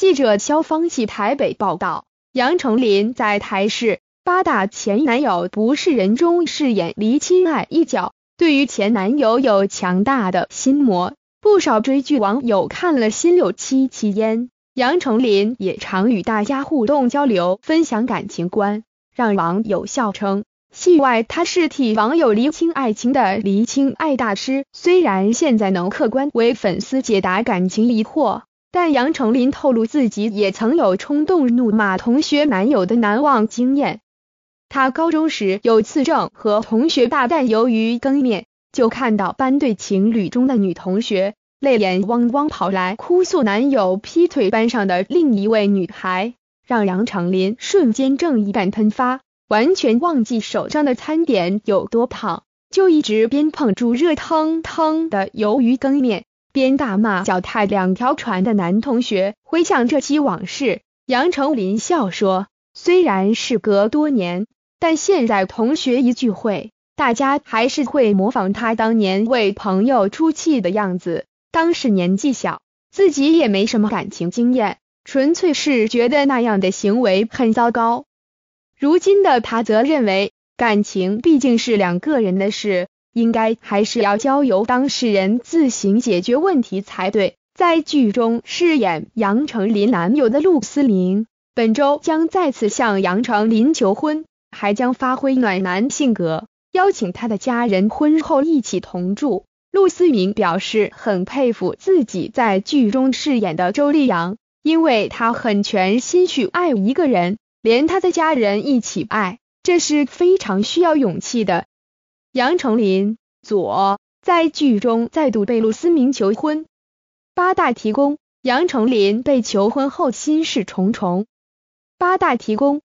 记者肖芳系台北报道，杨丞琳在台视《八大前男友不是人》中饰演黎清爱一角。对于前男友有强大的心魔，不少追剧网友看了心有戚戚焉。杨丞琳也常与大家互动交流，分享感情观，让网友笑称，戏外他是替网友厘清爱情的“黎清爱大师”。虽然现在能客观为粉丝解答感情疑惑。但杨丞琳透露自己也曾有冲动怒骂同学男友的难忘经验。她高中时有次正和同学大战，鱿鱼羹面，就看到班对情侣中的女同学泪眼汪汪跑来哭诉男友劈腿班上的另一位女孩，让杨丞琳瞬间正义感喷发，完全忘记手上的餐点有多胖，就一直边捧住热腾腾的鱿鱼羹面。边大骂脚踏两条船的男同学，回想这期往事，杨丞琳笑说：“虽然事隔多年，但现在同学一聚会，大家还是会模仿他当年为朋友出气的样子。当时年纪小，自己也没什么感情经验，纯粹是觉得那样的行为很糟糕。如今的他则认为，感情毕竟是两个人的事。”应该还是要交由当事人自行解决问题才对。在剧中饰演杨丞琳男友的陆思明，本周将再次向杨丞琳求婚，还将发挥暖男性格，邀请他的家人婚后一起同住。陆思明表示很佩服自己在剧中饰演的周丽阳，因为他很全心去爱一个人，连他的家人一起爱，这是非常需要勇气的。杨丞琳、左在剧中再度被陆思明求婚，八大提供。杨丞琳被求婚后心事重重，八大提供。